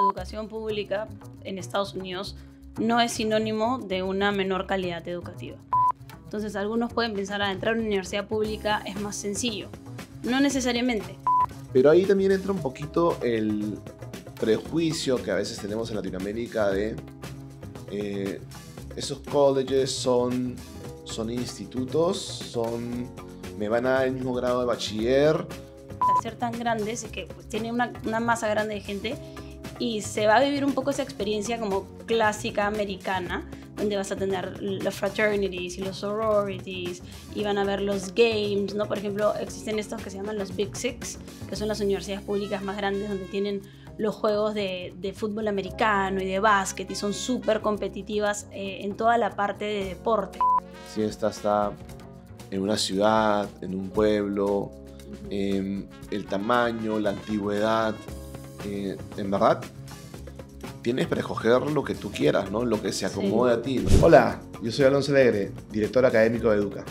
educación pública en Estados Unidos no es sinónimo de una menor calidad educativa. Entonces algunos pueden pensar, que ah, entrar a una universidad pública es más sencillo. No necesariamente. Pero ahí también entra un poquito el prejuicio que a veces tenemos en Latinoamérica de eh, esos colleges son, son institutos, son, me van a dar el mismo grado de bachiller. Al ser tan grandes es que pues, tiene una, una masa grande de gente y se va a vivir un poco esa experiencia como clásica americana, donde vas a tener los fraternities y los sororities, y van a ver los games, ¿no? Por ejemplo, existen estos que se llaman los Big Six, que son las universidades públicas más grandes donde tienen los juegos de, fútbol americano y de básquet, y son súper competitivas eh, en toda la parte de deporte. Si esta está en una ciudad, en un pueblo, em, el tamaño, la antigüedad, eh, en verdad tienes para escoger lo que tú quieras, Lo que se acomode a ti. Hola, yo soy Alonso Alegre, director académico de Educa.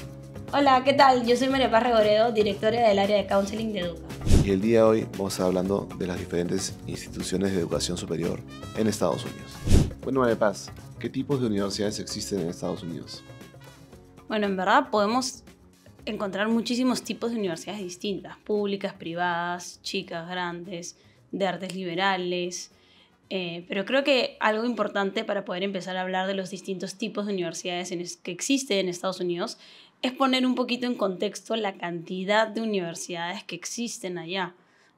Hola, ¿qué tal? Yo soy María Paz Regoredo, directora del área de counseling de Educa. Y el día de hoy vamos a estar hablando de las diferentes instituciones de educación superior en Estados Unidos. Bueno, María Paz, ¿qué tipos de universidades existen en Estados Unidos? Bueno, en verdad podemos encontrar muchísimos tipos de universidades distintas, públicas, privadas, chicas, grandes, de artes liberales, eh, pero creo que algo importante para poder empezar a hablar de los distintos tipos de universidades que existen en Estados Unidos es poner un poquito en contexto la cantidad de universidades que existen allá.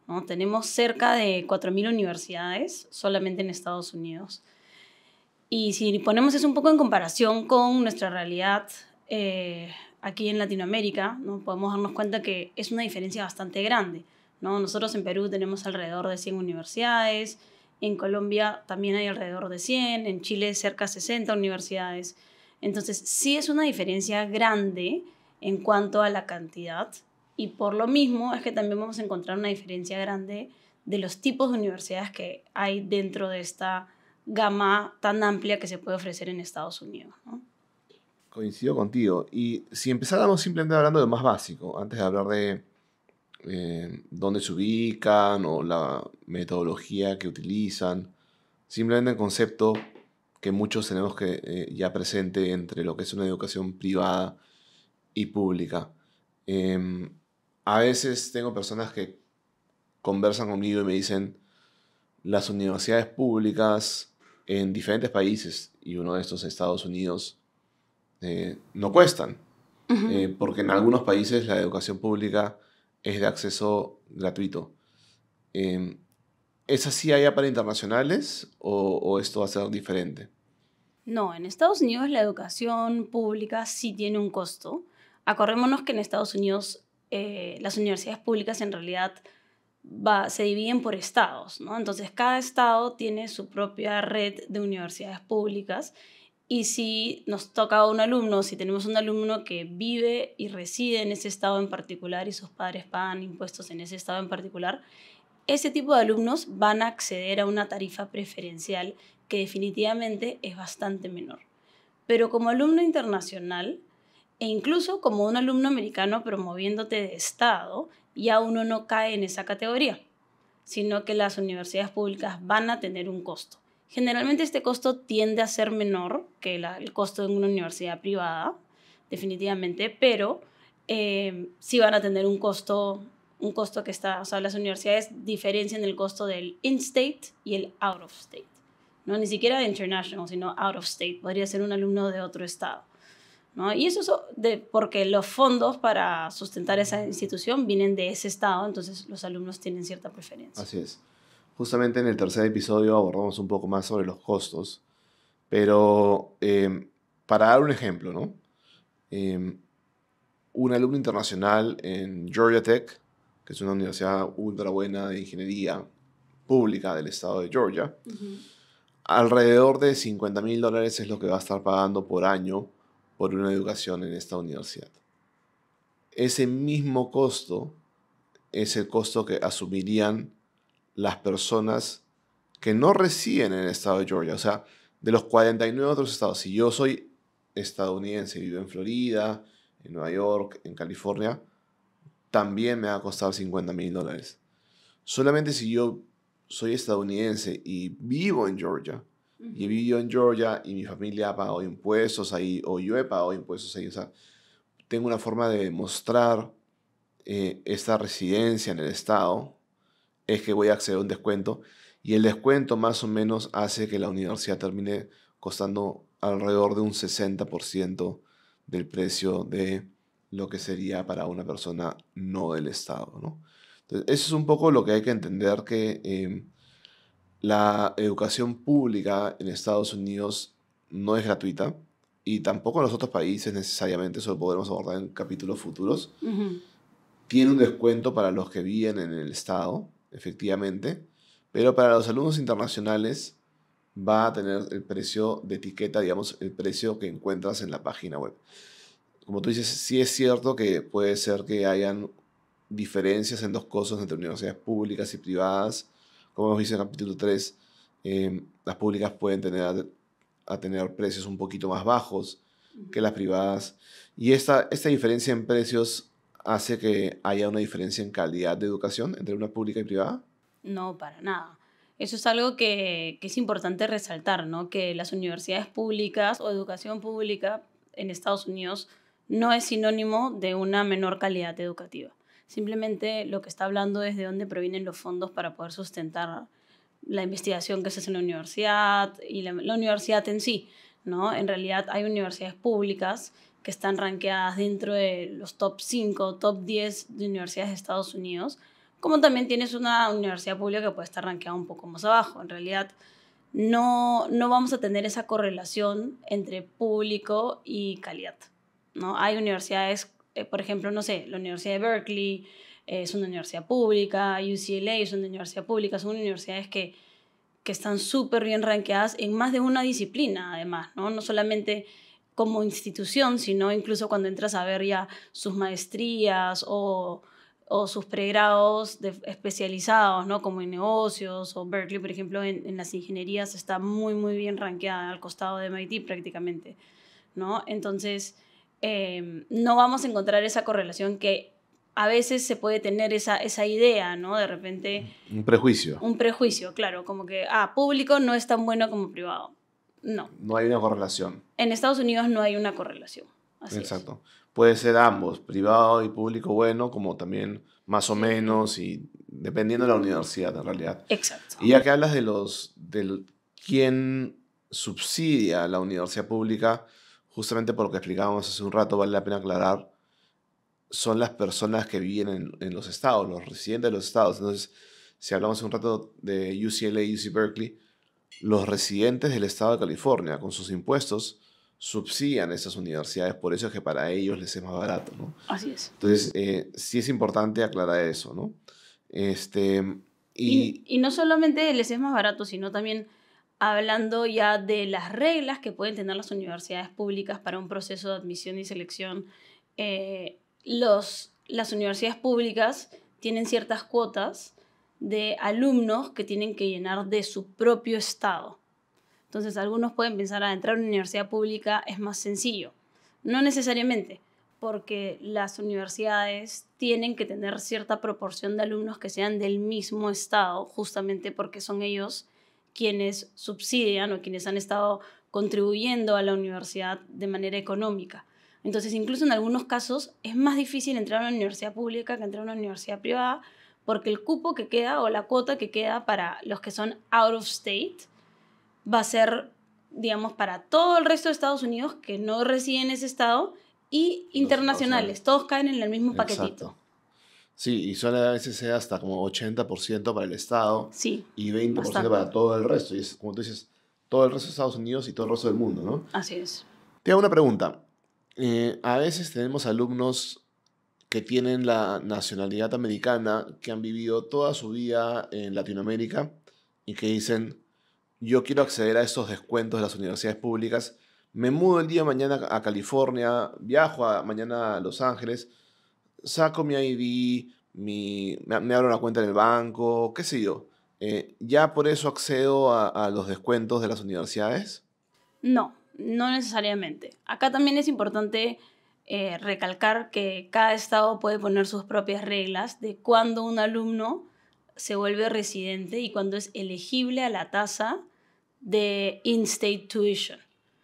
¿no? Tenemos cerca de 4.000 universidades solamente en Estados Unidos. Y si ponemos eso un poco en comparación con nuestra realidad eh, aquí en Latinoamérica, ¿no? podemos darnos cuenta que es una diferencia bastante grande. Nosotros en Perú tenemos alrededor de 100 universidades, en Colombia también hay alrededor de 100, en Chile cerca de 60 universidades. Entonces, sí es una diferencia grande en cuanto a la cantidad y por lo mismo es que también vamos a encontrar una diferencia grande de los tipos de universidades que hay dentro de esta gama tan amplia que se puede ofrecer en Estados Unidos. Coincido contigo. Y si empezáramos simplemente hablando de lo más básico, antes de hablar de eh, dónde se ubican o la metodología que utilizan. Simplemente el concepto que muchos tenemos que eh, ya presente entre lo que es una educación privada y pública. Em, a veces tengo personas que conversan conmigo y me dicen, las universidades públicas en diferentes países, y uno de estos Estados Unidos, eh, no cuestan, eh, porque en algunos países la educación pública es de acceso gratuito. Em, ¿Es así allá para internacionales o, esto va a ser diferente? No, en Estados Unidos la educación pública sí tiene un costo. Acordémonos que en Estados Unidos eh, las universidades públicas en realidad se dividen por estados, ¿no? Entonces cada estado tiene su propia red de universidades públicas y si nos toca a un alumno, si tenemos un alumno que vive y reside en ese estado en particular y sus padres pagan impuestos en ese estado en particular, ese tipo de alumnos van a acceder a una tarifa preferencial que definitivamente es bastante menor. Pero como alumno internacional e incluso como un alumno americano promoviéndote de estado, ya uno no cae en esa categoría, sino que las universidades públicas van a tener un costo. Generalmente este costo tiende a ser menor que el costo de una universidad privada, definitivamente, pero eh, sí van a tener un costo, un costo que está, o sea, las universidades diferencian el costo del in-state y el out-of-state. ¿no? Ni siquiera de international, sino out-of-state. Podría ser un alumno de otro estado. ¿No? Y eso es de, porque los fondos para sustentar esa institución vienen de ese estado, entonces los alumnos tienen cierta preferencia. Así es. Justamente en el tercer episodio abordamos un poco más sobre los costos, pero em, para dar un ejemplo, ¿no? Em, un alumno internacional en Georgia Tech, que es una universidad ultra buena de ingeniería pública del estado de Georgia, alrededor de 50 mil dólares es lo que va a estar pagando por año por una educación en esta universidad. Ese mismo costo es el costo que asumirían las personas que no residen en el estado de Georgia. O sea, de los 49 otros estados, si yo soy estadounidense y vivo en Florida, en Nueva York, en California, también me ha costado 50 mil dólares. Solamente si yo soy estadounidense y vivo en Georgia, y he vivido en Georgia y mi familia ha pagado impuestos ahí, o yo he pagado impuestos ahí, o sea, tengo una forma de demostrar eh, esta residencia en el estado, es que voy a acceder a un descuento y el descuento más o menos hace que la universidad termine costando alrededor de un 60% del precio de lo que sería para una persona no del Estado. Entonces, eso es un poco lo que hay que entender que em, la educación pública en Estados Unidos no es gratuita y tampoco en los otros países necesariamente, eso lo podremos abordar en capítulos futuros. Tiene un descuento para los que viven en el Estado, efectivamente, pero para los alumnos internacionales va a tener el precio de etiqueta, digamos, el precio que encuentras en la página web. Como tú dices, sí es cierto que puede ser que hayan diferencias en dos cosas entre universidades públicas y privadas. Como hemos visto en el capítulo 3, em, las públicas pueden tener a, tener precios un poquito más bajos que las privadas. Y esta, esta diferencia en precios hace que haya una diferencia en calidad de educación entre una pública y privada? No, para nada. Eso es algo que, es importante resaltar, ¿no? Que las universidades públicas o educación pública en Estados Unidos no es sinónimo de una menor calidad educativa. Simplemente lo que está hablando es de dónde provienen los fondos para poder sustentar la investigación que se hace en la universidad y la, universidad en sí. ¿no? En realidad hay universidades públicas que están rankeadas dentro de los top 5, top 10 de universidades de Estados Unidos, como también tienes una universidad pública que puede estar rankeada un poco más abajo. En realidad, no, no vamos a tener esa correlación entre público y calidad. ¿no? Hay universidades, eh, por ejemplo, no sé, la Universidad de Berkeley eh, es una universidad pública, UCLA es una universidad pública, son universidades que, que están súper bien rankeadas en más de una disciplina, además, ¿no? no solamente como institución, sino incluso cuando entras a ver ya sus maestrías o, sus pregrados de, especializados, ¿no? Como en negocios o Berkeley, por ejemplo, en, las ingenierías está muy, muy bien rankeada al costado de MIT prácticamente, ¿no? Entonces, em, no vamos a encontrar esa correlación que a veces se puede tener esa, esa idea, ¿no? De repente... Un prejuicio. Un prejuicio, claro, como que, ah, público no es tan bueno como privado. No. No hay una correlación. En Estados Unidos no hay una correlación. Exacto. Puede ser ambos, privado y público bueno, como también más o menos, y dependiendo de la universidad en realidad. Exacto. Y ya que hablas de los, del quién subsidia la universidad pública, justamente por lo que explicábamos hace un rato, vale la pena aclarar, son las personas que viven en, los estados, los residentes de los estados. Entonces, si hablamos hace un rato de UCLA, UC Berkeley, los residentes del estado de California, con sus impuestos, subsidian esas universidades, por eso es que para ellos les es más barato, Así es. Entonces, eh, sí es importante aclarar eso, ¿no? Este, y, no solamente les es más barato, sino también hablando ya de las reglas que pueden tener las universidades públicas para un proceso de admisión y selección. Eh, las universidades públicas tienen ciertas cuotas de alumnos que tienen que llenar de su propio estado. Entonces, algunos pueden pensar, que ah, entrar a una universidad pública es más sencillo. No necesariamente, porque las universidades tienen que tener cierta proporción de alumnos que sean del mismo estado, justamente porque son ellos quienes subsidian o quienes han estado contribuyendo a la universidad de manera económica. Entonces, incluso en algunos casos es más difícil entrar a una universidad pública que entrar a una universidad privada porque el cupo que queda o la cuota que queda para los que son out of state va a ser, digamos, para todo el resto de Estados Unidos que no residen en ese estado y internacionales, todos caen en el mismo exacto. paquetito. Sí, y suele a veces ser hasta como 80% para el Estado sí, y 20% para todo el resto. Y es como tú dices, todo el resto de Estados Unidos y todo el resto del mundo, ¿no? Así es. Te hago una pregunta. Eh, a veces tenemos alumnos que tienen la nacionalidad americana, que han vivido toda su vida en Latinoamérica y que dicen, yo quiero acceder a estos descuentos de las universidades públicas, me mudo el día de mañana a California, viajo a, mañana a Los Ángeles, saco mi ID, mi, me, abro una cuenta en el banco, qué sé yo. Eh, ¿Ya por eso accedo a los descuentos de las universidades? No, no necesariamente. Acá también es importante eh, recalcar que cada estado puede poner sus propias reglas de cuándo un alumno se vuelve residente y cuándo es elegible a la tasa de in-state tuition.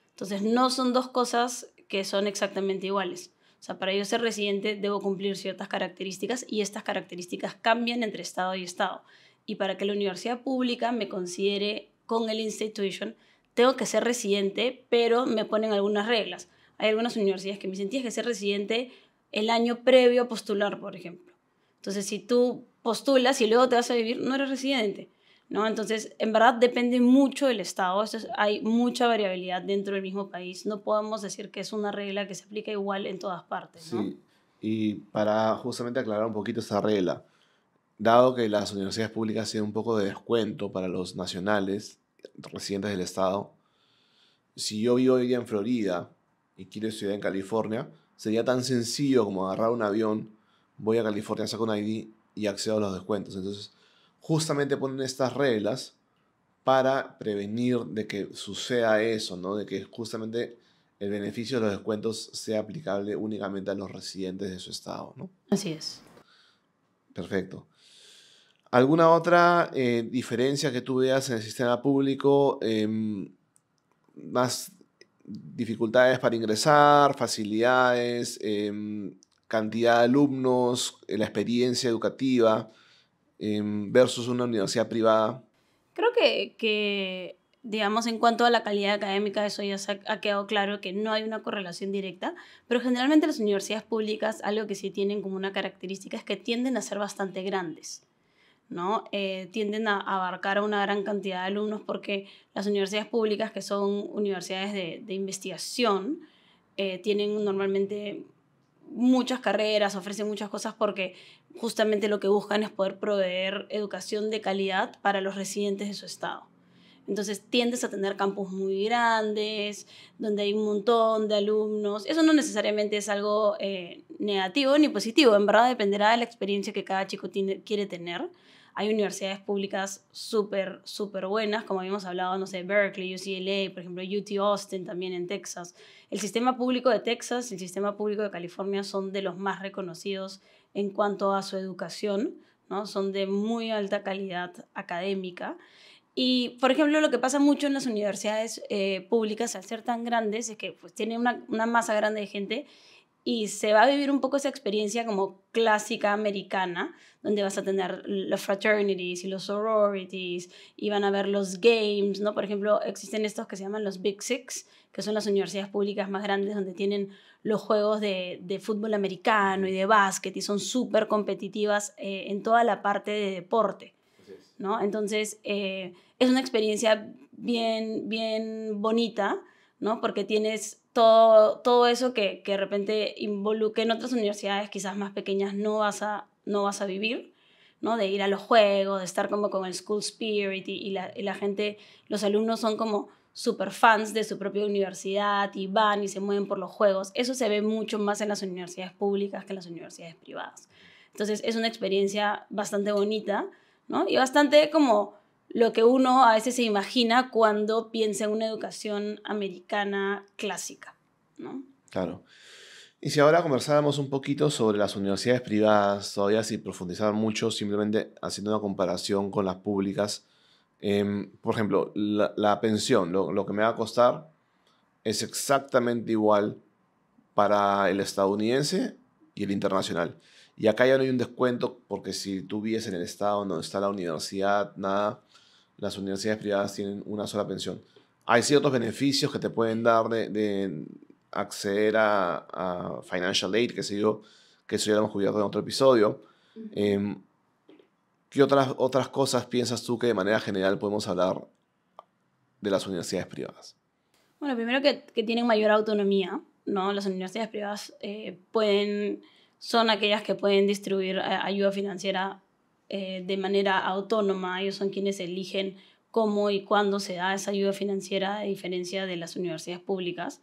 Entonces, no son dos cosas que son exactamente iguales. O sea, para yo ser residente debo cumplir ciertas características y estas características cambian entre estado y estado. Y para que la universidad pública me considere con el in-state tuition, tengo que ser residente, pero me ponen algunas reglas hay algunas universidades que me sentía que ser residente el año previo a postular, por ejemplo. Entonces, si tú postulas y luego te vas a vivir, no eres residente. ¿no? Entonces, en verdad depende mucho del Estado, hay mucha variabilidad dentro del mismo país, no podemos decir que es una regla que se aplica igual en todas partes. Sí, y para justamente aclarar un poquito esa regla, dado que las universidades públicas tienen un poco de descuento para los nacionales residentes del Estado, si yo vivo hoy día en Florida y quiero estudiar en California, sería tan sencillo como agarrar un avión, voy a California, saco un ID y accedo a los descuentos. Entonces, justamente ponen estas reglas para prevenir de que suceda eso, ¿no? De que justamente el beneficio de los descuentos sea aplicable únicamente a los residentes de su estado, ¿no? Así es. Perfecto. ¿Alguna otra eh, diferencia que tú veas en el sistema público em, más dificultades para ingresar, facilidades, em, cantidad de alumnos, eh, la experiencia educativa em, versus una universidad privada? Creo que, digamos, en cuanto a la calidad académica, eso ya ha, quedado claro que no hay una correlación directa, pero generalmente las universidades públicas algo que sí tienen como una característica es que tienden a ser bastante grandes. ¿no? Eh, tienden a abarcar a una gran cantidad de alumnos porque las universidades públicas, que son universidades de, investigación, eh, tienen normalmente muchas carreras, ofrecen muchas cosas porque justamente lo que buscan es poder proveer educación de calidad para los residentes de su estado. Entonces tiendes a tener campus muy grandes, donde hay un montón de alumnos. Eso no necesariamente es algo eh, negativo ni positivo, en verdad dependerá de la experiencia que cada chico quiere tener. Hay universidades públicas súper, súper buenas, como habíamos hablado, no sé, Berkeley, UCLA, por ejemplo, UT Austin también en Texas. El sistema público de Texas, el sistema público de California son de los más reconocidos en cuanto a su educación, ¿no? Son de muy alta calidad académica. Y, por ejemplo, lo que pasa mucho en las universidades eh, públicas, al ser tan grandes, es que pues, tienen una, una masa grande de gente y se va a vivir un poco esa experiencia como clásica americana, donde vas a tener los fraternities y los sororities, y van a ver los games, ¿no? Por ejemplo, existen estos que se llaman los Big Six, que son las universidades públicas más grandes donde tienen los juegos de, fútbol americano y de básquet, y son súper competitivas eh, en toda la parte de deporte, ¿no? Entonces, eh, es una experiencia bien, bien bonita, ¿no? Porque tienes todo, eso que, de repente involucre en otras universidades quizás más pequeñas no vas a, no vas a vivir. ¿no? de ir a los juegos, de estar como con el school spirit y, la, gente, los alumnos son como super fans de su propia universidad y van y se mueven por los juegos. Eso se ve mucho más en las universidades públicas que en las universidades privadas. Entonces es una experiencia bastante bonita, ¿no? Y bastante como lo que uno a veces se imagina cuando piensa en una educación americana clásica. ¿no? Claro. Y si ahora conversáramos un poquito sobre las universidades privadas, todavía sin profundizar mucho, simplemente haciendo una comparación con las públicas, em, por ejemplo, la, pensión, lo, que me va a costar es exactamente igual para el estadounidense y el internacional. Y acá ya no hay un descuento porque si tú vives en el estado donde está la universidad, nada, las universidades privadas tienen una sola pensión. Hay ciertos beneficios que te pueden dar de, acceder a, financial aid, que se yo, que eso ya lo hemos cubierto en otro episodio. Em, ¿Qué otras, otras cosas piensas tú que de manera general podemos hablar de las universidades privadas? Bueno, primero que, tienen mayor autonomía, ¿no? Las universidades privadas eh, pueden son aquellas que pueden distribuir eh, ayuda financiera eh, de manera autónoma. Ellos son quienes eligen cómo y cuándo se da esa ayuda financiera a diferencia de las universidades públicas.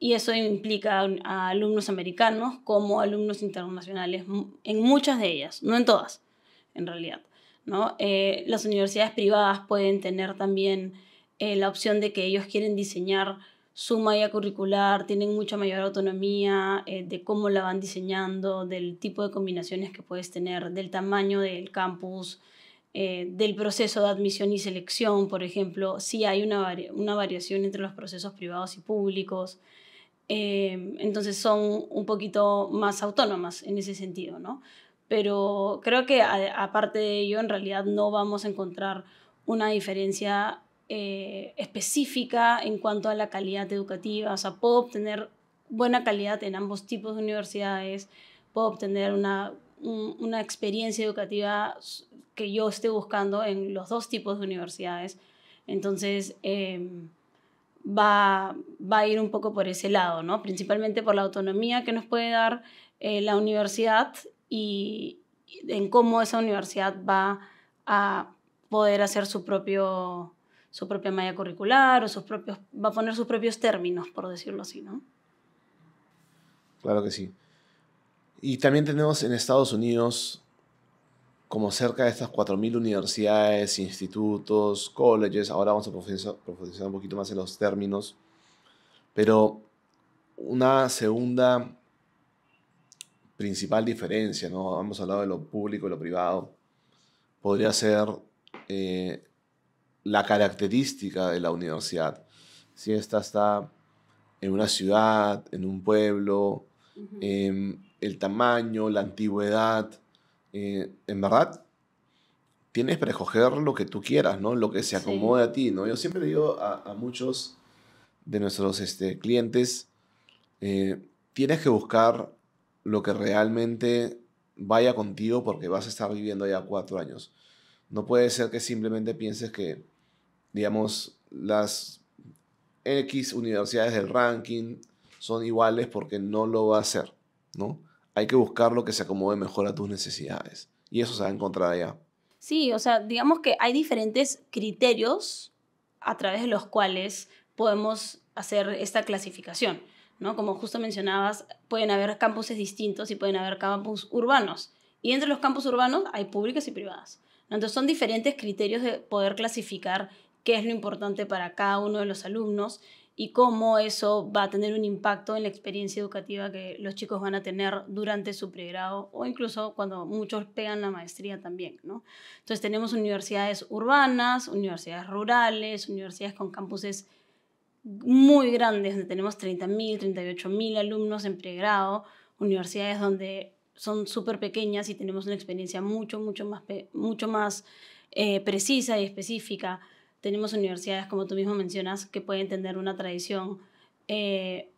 Y eso implica a alumnos americanos como alumnos internacionales en muchas de ellas, no en todas, en realidad. ¿no? Eh, las universidades privadas pueden tener también la opción de que ellos quieren diseñar su malla curricular, tienen mucha mayor autonomía eh, de cómo la van diseñando, del tipo de combinaciones que puedes tener, del tamaño del campus, eh, del proceso de admisión y selección, por ejemplo, si hay una, una, variación entre los procesos privados y públicos. Em, entonces son un poquito más autónomas en ese sentido, ¿no? Pero creo que aparte de ello, en realidad no vamos a encontrar una diferencia eh, específica en cuanto a la calidad educativa. O sea, puedo obtener buena calidad en ambos tipos de universidades, puedo obtener una, experiencia educativa que yo esté buscando en los dos tipos de universidades. Entonces, em, va, a ir un poco por ese lado, ¿no? Principalmente por la autonomía que nos puede dar eh, la universidad y en cómo esa universidad va a poder hacer su propio su propia malla curricular o sus propios, va a poner sus propios términos, por decirlo así, ¿no? Claro que sí. Y también tenemos en Estados Unidos como cerca de estas 4.000 universidades, institutos, colleges, ahora vamos a profundizar, un poquito más en los términos, pero una segunda principal diferencia, ¿no? Hemos hablado de lo público y lo privado. Podría ser eh, la característica de la universidad. Si esta está en una ciudad, en un pueblo, em, el tamaño, la antigüedad, eh, en verdad tienes para escoger lo que tú quieras, ¿no? Lo que se acomode a ti, ¿no? Yo siempre digo a, muchos de nuestros este, clientes, eh, tienes que buscar lo que realmente vaya contigo porque vas a estar viviendo ya cuatro años. No puede ser que simplemente pienses que digamos, las X universidades del ranking son iguales porque no lo va a hacer, ¿no? Hay que buscar lo que se acomode mejor a tus necesidades. Y eso se va a encontrar allá. Sí, o sea, digamos que hay diferentes criterios a través de los cuales podemos hacer esta clasificación, ¿no? Como justo mencionabas, pueden haber campuses distintos y pueden haber campus urbanos. Y entre los campus urbanos hay públicas y privadas. Entonces son diferentes criterios de poder clasificar qué es lo importante para cada uno de los alumnos y cómo eso va a tener un impacto en la experiencia educativa que los chicos van a tener durante su pregrado o incluso cuando muchos pegan la maestría también. ¿no? Entonces tenemos universidades urbanas, universidades rurales, universidades con campuses muy grandes, donde tenemos 30.000, 38.000 alumnos en pregrado, universidades donde son súper pequeñas y tenemos una experiencia mucho, mucho más, mucho más eh, precisa y específica. Tenemos universidades, como tú mismo mencionas, que pueden tener una tradición eh,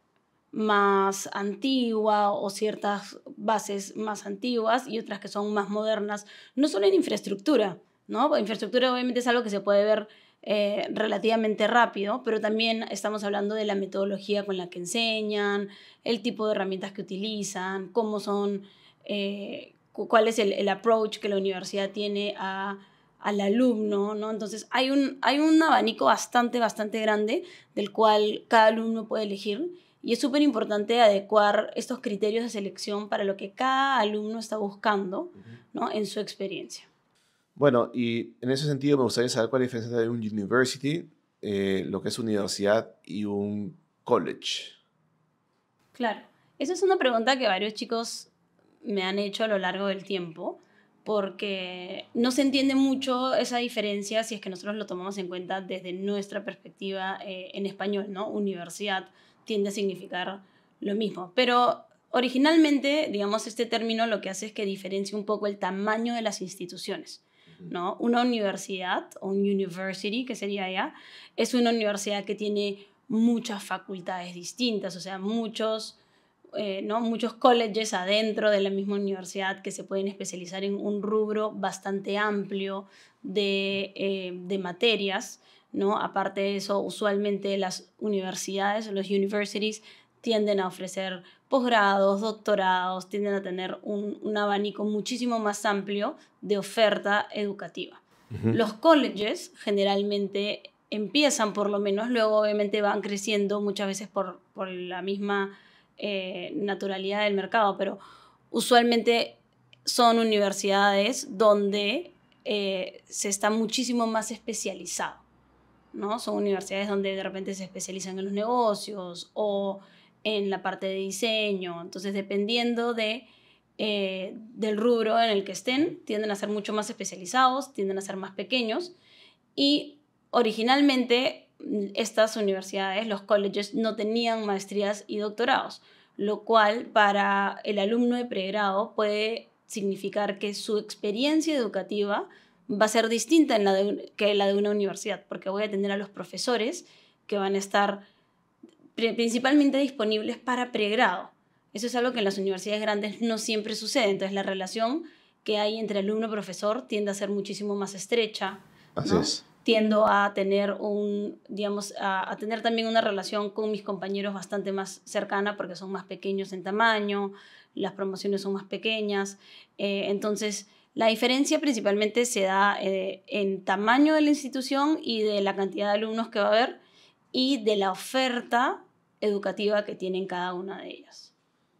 más antigua o ciertas bases más antiguas y otras que son más modernas, no solo en infraestructura, ¿no? Infraestructura obviamente es algo que se puede ver eh, relativamente rápido, pero también estamos hablando de la metodología con la que enseñan, el tipo de herramientas que utilizan, cómo son, eh, cuál es el, approach que la universidad tiene a al alumno, ¿no? Entonces hay un, hay un abanico bastante, bastante grande del cual cada alumno puede elegir y es súper importante adecuar estos criterios de selección para lo que cada alumno está buscando, ¿no? En su experiencia. Bueno, y en ese sentido me gustaría saber cuál es la diferencia entre un university, eh, lo que es universidad, y un college. Claro, esa es una pregunta que varios chicos me han hecho a lo largo del tiempo porque no se entiende mucho esa diferencia si es que nosotros lo tomamos en cuenta desde nuestra perspectiva eh, en español, ¿no? Universidad tiende a significar lo mismo, pero originalmente, digamos, este término lo que hace es que diferencia un poco el tamaño de las instituciones. ¿no? Una universidad, o un university, que sería ya, es una universidad que tiene muchas facultades distintas, o sea, muchos eh, ¿no? muchos colleges adentro de la misma universidad que se pueden especializar en un rubro bastante amplio de, eh, de materias. ¿no? Aparte de eso, usualmente las universidades, los universities, tienden a ofrecer posgrados, doctorados, tienden a tener un, un abanico muchísimo más amplio de oferta educativa. Los colleges generalmente empiezan por lo menos, luego obviamente van creciendo muchas veces por, por la misma eh, naturalidad del mercado, pero usualmente son universidades donde eh, se está muchísimo más especializado, ¿no? Son universidades donde de repente se especializan en los negocios o en la parte de diseño, entonces dependiendo de... Eh, del rubro en el que estén, tienden a ser mucho más especializados, tienden a ser más pequeños y originalmente estas universidades, los colleges, no tenían maestrías y doctorados, lo cual para el alumno de pregrado puede significar que su experiencia educativa va a ser distinta en la que la de una universidad, porque voy a tener a los profesores que van a estar principalmente disponibles para pregrado. Eso es algo que en las universidades grandes no siempre sucede, entonces la relación que hay entre alumno-profesor y tiende a ser muchísimo más estrecha. Así tiendo a tener un, digamos, a, tener también una relación con mis compañeros bastante más cercana porque son más pequeños en tamaño, las promociones son más pequeñas. Eh, entonces, la diferencia principalmente se da eh, en tamaño de la institución y de la cantidad de alumnos que va a haber y de la oferta educativa que tienen cada una de ellas.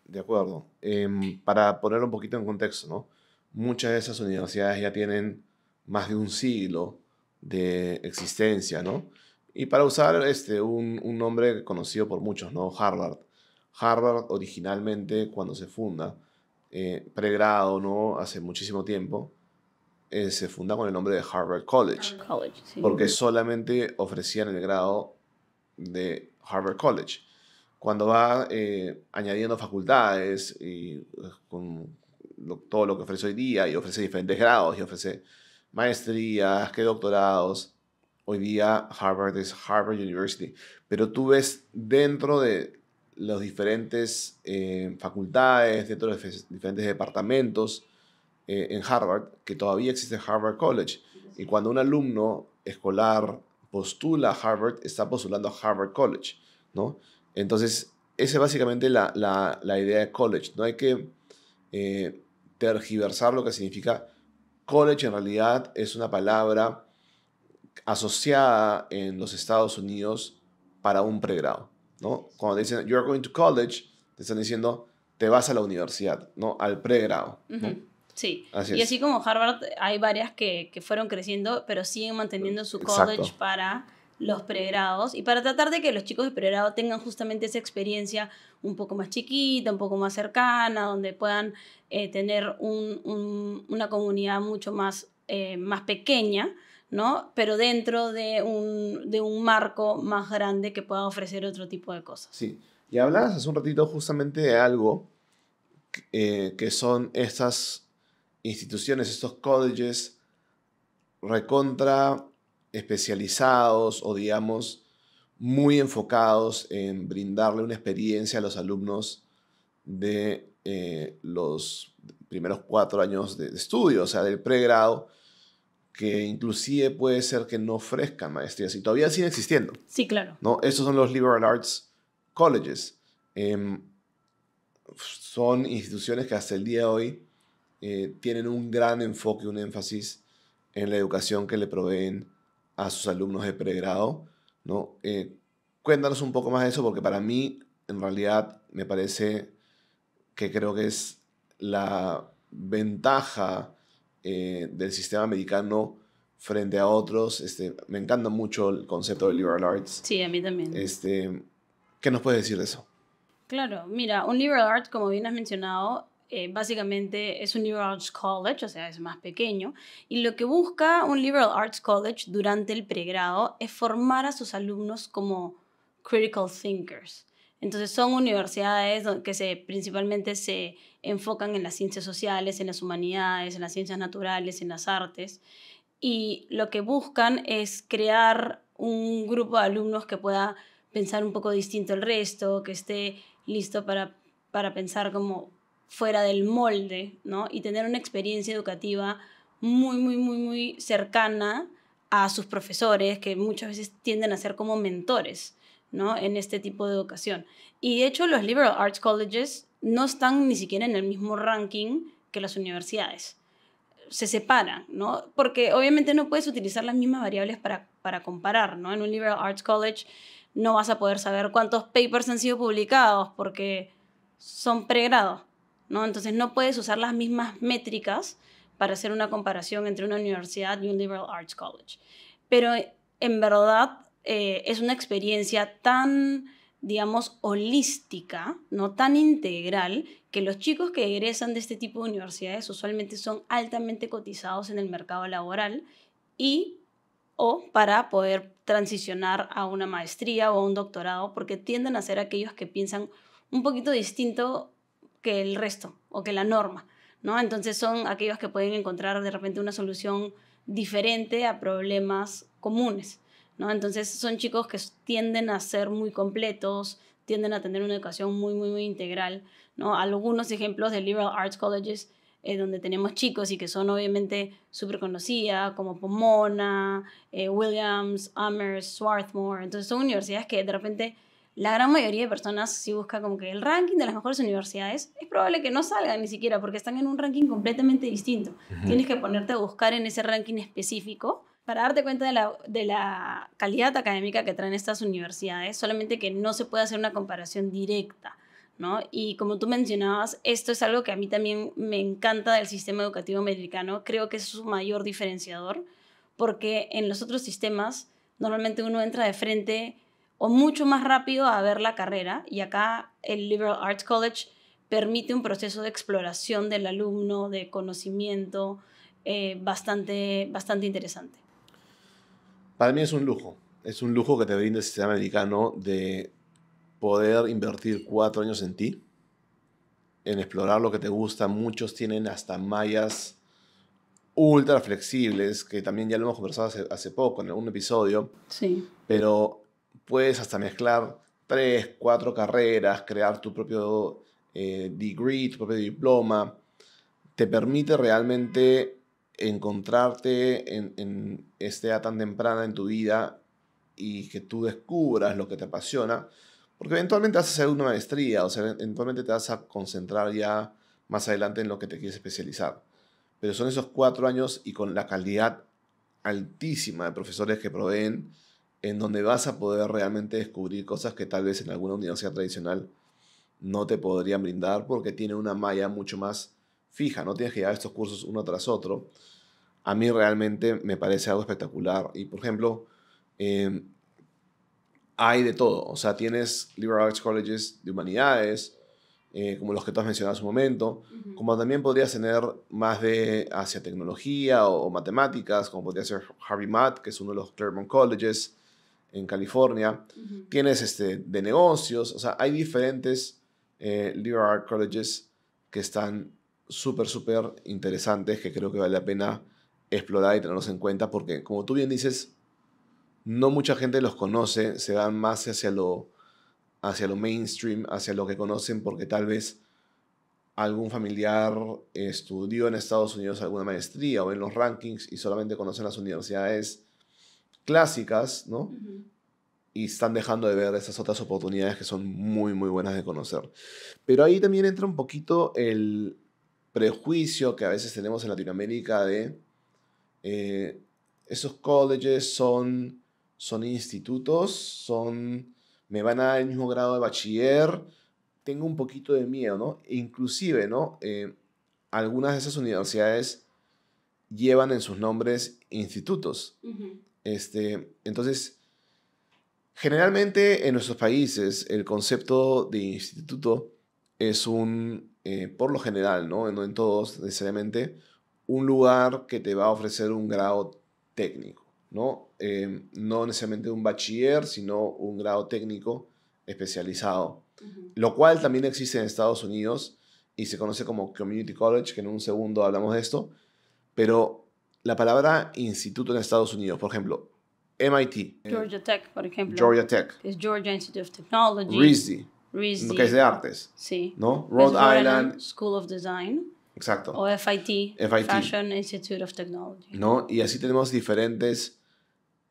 De acuerdo. Em, para ponerlo un poquito en contexto, Muchas de esas universidades ya tienen más de un siglo de existencia, ¿no? Y para usar este, un, un nombre conocido por muchos, ¿no? Harvard. Harvard originalmente cuando se funda, eh, pregrado, ¿no? Hace muchísimo tiempo, eh, se funda con el nombre de Harvard College. Porque solamente ofrecían el grado de Harvard College. Cuando va eh, añadiendo facultades y con todo lo que ofrece hoy día y ofrece diferentes grados y ofrece maestrías, que doctorados. Hoy día Harvard es Harvard University, pero tú ves dentro de las diferentes eh, facultades, dentro de los diferentes departamentos eh, en Harvard, que todavía existe Harvard College. Y cuando un alumno escolar postula a Harvard, está postulando a Harvard College, ¿no? Entonces, esa es básicamente la, idea de college. No hay que eh, tergiversar lo que significa College en realidad es una palabra asociada en los Estados Unidos para un pregrado, ¿no? Cuando dicen you're going to college, te están diciendo te vas a la universidad, ¿no? Al pregrado, Sí, y así como Harvard, hay varias que, fueron creciendo, pero siguen manteniendo su college para los pregrados y para tratar de que los chicos de pregrado tengan justamente esa experiencia un poco más chiquita, un poco más cercana, donde puedan eh, tener una comunidad mucho más, eh, más pequeña, ¿no? Pero dentro de un, marco más grande que pueda ofrecer otro tipo de cosas. Sí, y hablas hace un ratito justamente de algo eh, que son estas instituciones, estos colleges recontra especializados o digamos muy enfocados en brindarle una experiencia a los alumnos de eh, los primeros cuatro años de, estudio, o sea, del pregrado, que inclusive puede ser que no ofrezcan maestrías y todavía siguen existiendo. Sí, claro. ¿no? Estos son los liberal arts colleges. Em, son instituciones que hasta el día de hoy eh, tienen un gran enfoque, un énfasis en la educación que le proveen a sus alumnos de pregrado, ¿no? Eh, cuéntanos un poco más de eso, porque para mí, en realidad, me parece que creo que es la ventaja eh, del sistema americano frente a otros. Este, me encanta mucho el concepto de liberal arts. Sí, a mí también. Este, ¿Qué nos puedes decir de eso? Claro, mira, un liberal art, como bien has mencionado, eh, básicamente es un liberal arts college, o sea, es más pequeño, y lo que busca un liberal arts college durante el pregrado es formar a sus alumnos como critical thinkers. Entonces son universidades que se, principalmente se enfocan en las ciencias sociales, en las humanidades, en las ciencias naturales, en las artes, y lo que buscan es crear un grupo de alumnos que pueda pensar un poco distinto al resto, que esté listo para, para pensar como fuera del molde, ¿no? Y tener una experiencia educativa muy, muy, muy, muy cercana a sus profesores, que muchas veces tienden a ser como mentores, ¿no? En este tipo de educación. Y de hecho, los liberal arts colleges no están ni siquiera en el mismo ranking que las universidades. Se separan, ¿no? Porque obviamente no puedes utilizar las mismas variables para, para comparar, ¿no? En un liberal arts college no vas a poder saber cuántos papers han sido publicados porque son pregrados. Entonces no puedes usar las mismas métricas para hacer una comparación entre una universidad y un liberal arts college. Pero en verdad eh, es una experiencia tan digamos, holística, no tan integral, que los chicos que egresan de este tipo de universidades usualmente son altamente cotizados en el mercado laboral y o para poder transicionar a una maestría o a un doctorado, porque tienden a ser aquellos que piensan un poquito distinto que el resto o que la norma, ¿no? Entonces son aquellos que pueden encontrar de repente una solución diferente a problemas comunes, ¿no? Entonces son chicos que tienden a ser muy completos, tienden a tener una educación muy, muy, muy integral, ¿no? Algunos ejemplos de liberal arts colleges eh, donde tenemos chicos y que son obviamente súper conocidas, como Pomona, eh, Williams, Amherst, Swarthmore. Entonces son universidades que de repente la gran mayoría de personas, si busca como que el ranking de las mejores universidades, es probable que no salgan ni siquiera porque están en un ranking completamente distinto. Tienes que ponerte a buscar en ese ranking específico para darte cuenta de la, calidad académica que traen estas universidades, solamente que no se puede hacer una comparación directa. ¿No? Y como tú mencionabas, esto es algo que a mí también me encanta del sistema educativo americano, creo que es su mayor diferenciador, porque en los otros sistemas normalmente uno entra de frente o mucho más rápido a ver la carrera. Y acá el Liberal Arts College permite un proceso de exploración del alumno, de conocimiento eh, bastante, bastante interesante. Para mí es un lujo, es un lujo que te brinda el sistema americano de poder invertir cuatro años en ti, en explorar lo que te gusta. Muchos tienen hasta mallas ultra flexibles, que también ya lo hemos conversado hace, hace poco en algún episodio. Sí. Pero puedes hasta mezclar tres, cuatro carreras, crear tu propio eh, degree, tu propio diploma. Te permite realmente encontrarte en, en esta edad tan temprana en tu vida y que tú descubras lo que te apasiona, porque eventualmente vas a hacer una maestría, o sea, eventualmente te vas a concentrar ya más adelante en lo que te quieres especializar. Pero son esos cuatro años y con la calidad altísima de profesores que proveen, en donde vas a poder realmente descubrir cosas que tal vez en alguna universidad tradicional no te podrían brindar porque tiene una malla mucho más fija, no tienes que ir a estos cursos uno tras otro. A mí realmente me parece algo espectacular y por ejemplo, em, hay de todo, o sea, tienes liberal arts colleges de humanidades, eh, como los que tú has mencionado hace un momento, como también podrías tener más de hacia tecnología o, matemáticas, como podría ser Harvey Matt, que es uno de los Claremont Colleges, en California, tienes este, de negocios, o sea, hay diferentes liberal eh, art colleges que están súper, súper interesantes, que creo que vale la pena explorar y tenerlos en cuenta, porque como tú bien dices, no mucha gente los conoce, se van más hacia lo, hacia lo mainstream, hacia lo que conocen, porque tal vez algún familiar estudió en Estados Unidos alguna maestría o en los rankings y solamente conocen las universidades clásicas, ¿no? Y están dejando de ver esas otras oportunidades que son muy, muy buenas de conocer. Pero ahí también entra un poquito el prejuicio que a veces tenemos en Latinoamérica de eh, esos colleges son, son institutos, son, me van a dar el mismo grado de bachiller, tengo un poquito de miedo, ¿no? E inclusive, ¿no? Eh, algunas de esas universidades llevan en sus nombres institutos. Este, entonces, generalmente en nuestros países el concepto de instituto es un, eh, por lo general, ¿no? En, todos necesariamente, un lugar que te va a ofrecer un grado técnico, ¿no? Eh, no necesariamente un bachiller, sino un grado técnico especializado, lo cual también existe en Estados Unidos y se conoce como Community College, que en un segundo hablamos de esto, pero la palabra instituto en Estados Unidos, por ejemplo, MIT. Georgia Tech, por ejemplo. Georgia Tech. Es Georgia Institute of Technology. RISD. RISD. Que es de artes. Sí. ¿No? Rhode Island, School of Design. Exacto. O FIT, FIT. Fashion Institute of Technology. ¿No? Y así tenemos diferentes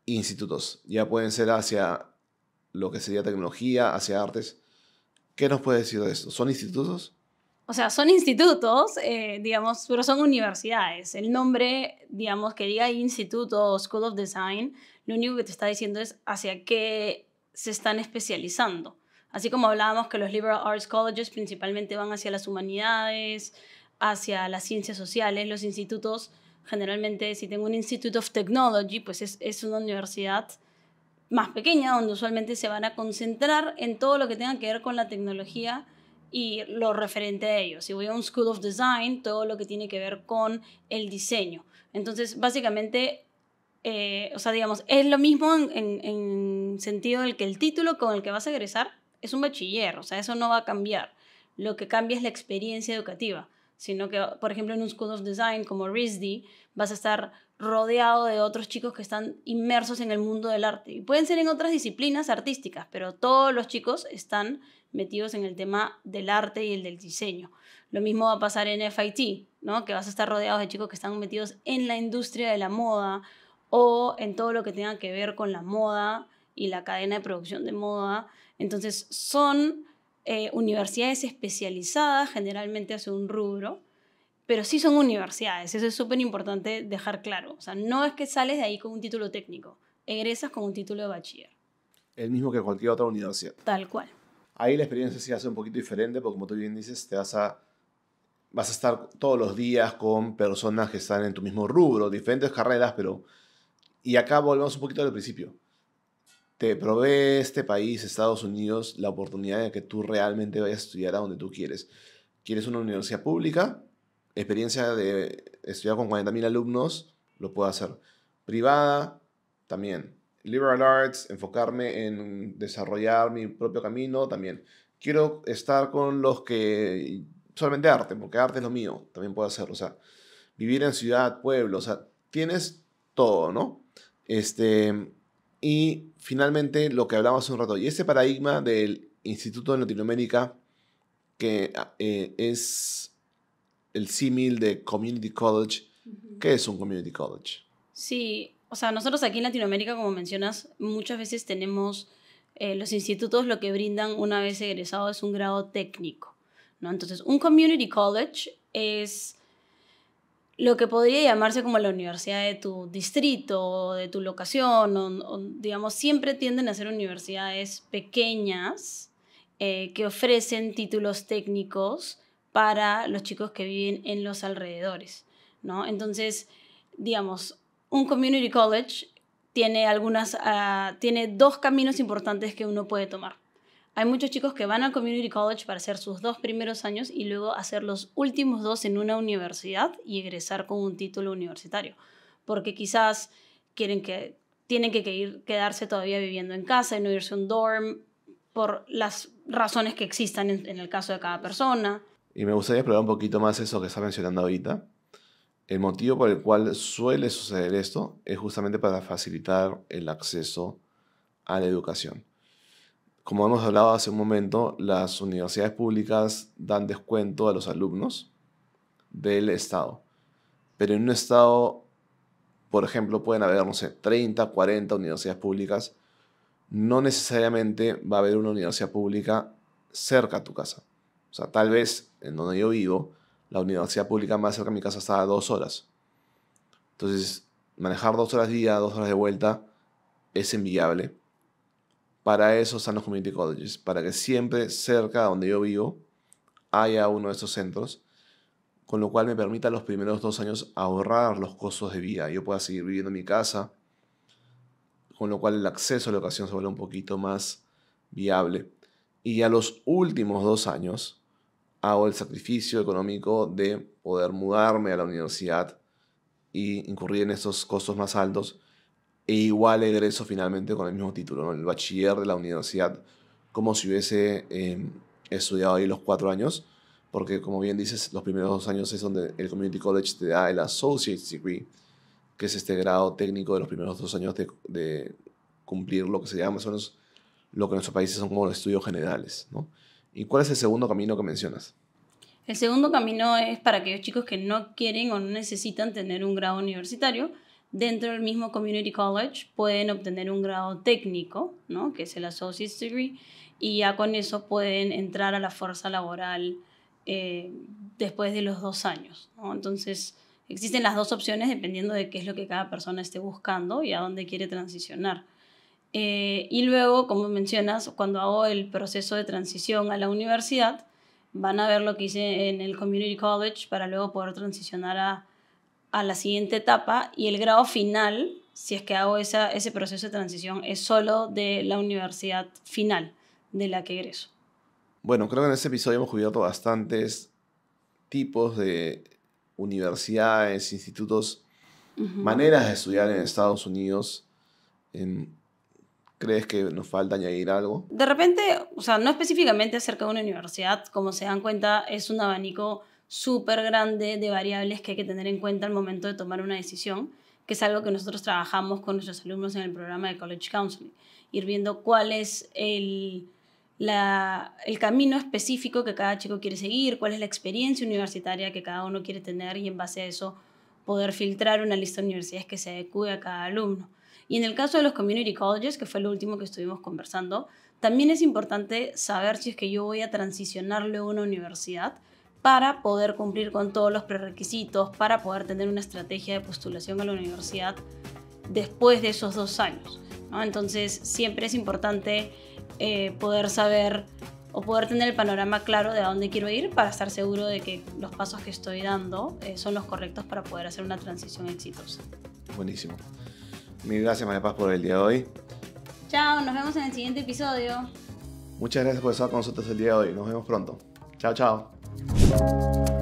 institutos. Ya pueden ser hacia lo que sería tecnología, hacia artes. ¿Qué nos puede decir de esto? ¿Son institutos? o sea, son institutos, eh, digamos, pero son universidades. El nombre, digamos, que diga instituto o School of Design, lo único que te está diciendo es hacia qué se están especializando. Así como hablábamos que los liberal arts colleges principalmente van hacia las humanidades, hacia las ciencias sociales, los institutos, generalmente si tengo un Institute of Technology, pues es, es una universidad más pequeña donde usualmente se van a concentrar en todo lo que tenga que ver con la tecnología y lo referente a ellos. Si voy a un School of Design, todo lo que tiene que ver con el diseño. Entonces, básicamente, eh, o sea, digamos, es lo mismo en, en, en sentido del que el título con el que vas a egresar es un bachiller, o sea, eso no va a cambiar. Lo que cambia es la experiencia educativa, sino que, por ejemplo, en un School of Design como RISD, vas a estar rodeado de otros chicos que están inmersos en el mundo del arte. Y pueden ser en otras disciplinas artísticas, pero todos los chicos están metidos en el tema del arte y el del diseño. Lo mismo va a pasar en FIT, ¿no? que vas a estar rodeados de chicos que están metidos en la industria de la moda o en todo lo que tenga que ver con la moda y la cadena de producción de moda. Entonces son eh, universidades especializadas generalmente hace un rubro, pero sí son universidades. Eso es súper importante dejar claro. O sea, no es que sales de ahí con un título técnico, egresas con un título de bachiller. El mismo que cualquier otra universidad. Tal cual. Ahí la experiencia se hace un poquito diferente porque como tú bien dices, te vas a, vas a estar todos los días con personas que están en tu mismo rubro, diferentes carreras, pero... Y acá volvemos un poquito al principio. Te provee este país, Estados Unidos, la oportunidad de que tú realmente vayas a estudiar a donde tú quieres. ¿Quieres una universidad pública? Experiencia de estudiar con 40.000 alumnos, lo puedo hacer. Privada, también liberal arts, enfocarme en desarrollar mi propio camino también. Quiero estar con los que solamente arte, porque arte es lo mío, también puedo hacerlo, o sea, vivir en ciudad, pueblo, o sea, tienes todo, ¿no? Este, y finalmente lo que hablamos hace un rato, y ese paradigma del Instituto de Latinoamérica, que ah, eh, es el símil de Community College, ¿qué es un Community College? Sí, o sea, nosotros aquí en Latinoamérica, como mencionas, muchas veces tenemos eh, los institutos lo que brindan una vez egresado es un grado técnico, ¿no? Entonces, un community college es lo que podría llamarse como la universidad de tu distrito, de tu locación, digamos, siempre tienden a ser universidades pequeñas eh, que ofrecen títulos técnicos para los chicos que viven en los alrededores, ¿no? Entonces, digamos, un community college tiene, algunas, ah, tiene dos caminos importantes que uno puede tomar. Hay muchos chicos que van al community college para hacer sus dos primeros años y luego hacer los últimos dos en una universidad y egresar con un título universitario, porque quizás quieren que, tienen que quedarse todavía viviendo en casa y no irse a un dorm por las razones que existan en, en el caso de cada persona. Y me gustaría explorar un poquito más eso que está mencionando ahorita, el motivo por el cual suele suceder esto es justamente para facilitar el acceso a la educación. Como hemos hablado hace un momento, las universidades públicas dan descuento a los alumnos del Estado. Pero en un Estado, por ejemplo, pueden haber, no sé, 30, 40 universidades públicas. No necesariamente va a haber una universidad pública cerca a tu casa. O sea, tal vez en donde yo vivo la universidad pública más cerca de mi casa está a dos horas. Entonces, manejar dos horas día, dos horas de vuelta, es inviable. Para eso están los community colleges, para que siempre cerca de donde yo vivo haya uno de esos centros, con lo cual me permita los primeros dos años ahorrar los costos de vida. Yo pueda seguir viviendo en mi casa, con lo cual el acceso a la educación se vuelve un poquito más viable. Y a los últimos dos años, hago el sacrificio económico de poder mudarme a la universidad y incurrir en esos costos más altos e igual egreso finalmente con el mismo título, el bachiller de la universidad, como si hubiese em, estudiado ahí los cuatro años, porque como bien dices, los primeros dos años es donde el Community College te da el Associate Degree, que es este grado técnico de los primeros dos años de, cumplir lo que se llama más los lo que en nuestros países son como los estudios generales, ¿no? ¿Y cuál es el segundo camino que mencionas? El segundo camino es para aquellos chicos que no quieren o no necesitan tener un grado universitario. Dentro del mismo Community College pueden obtener un grado técnico, ¿no? que es el associate Degree, y ya con eso pueden entrar a la fuerza laboral eh, después de los dos años. Entonces, existen las dos opciones dependiendo de qué es lo que cada persona esté buscando y a dónde quiere transicionar. Eh, y luego, como mencionas, cuando hago el proceso de transición a la universidad, van a ver lo que hice en el Community College para luego poder transicionar a, la siguiente etapa y el grado final, si es que hago esa, ese proceso de transición, es solo de la universidad final de la que egreso. Bueno, creo que en este episodio hemos cubierto bastantes tipos de universidades, institutos, maneras de estudiar en Estados Unidos. En, ¿Crees que nos falta añadir algo? De repente, o sea, no específicamente acerca de una universidad, como se dan cuenta, es un abanico súper grande de variables que hay que tener en cuenta al momento de tomar una decisión, que es algo que nosotros trabajamos con nuestros alumnos en el programa de College Counseling, ir viendo cuál es el, el camino específico que cada chico quiere seguir, cuál es la experiencia universitaria que cada uno quiere tener y en base a eso poder filtrar una lista de universidades que se adecue a cada alumno. Y en el caso de los community colleges, que fue lo último que estuvimos conversando, también es importante saber si es que yo voy a transicionarle a una universidad para poder cumplir con todos los prerequisitos, para poder tener una estrategia de postulación a la universidad después de esos dos años. Entonces siempre es importante eh, poder saber o poder tener el panorama claro de a dónde quiero ir para estar seguro de que los pasos que estoy dando eh, son los correctos para poder hacer una transición exitosa. Buenísimo. Mil gracias, María Paz, por el día de hoy. Chao, nos vemos en el siguiente episodio. Muchas gracias por estar con nosotros el día de hoy. Nos vemos pronto. Chao, chao.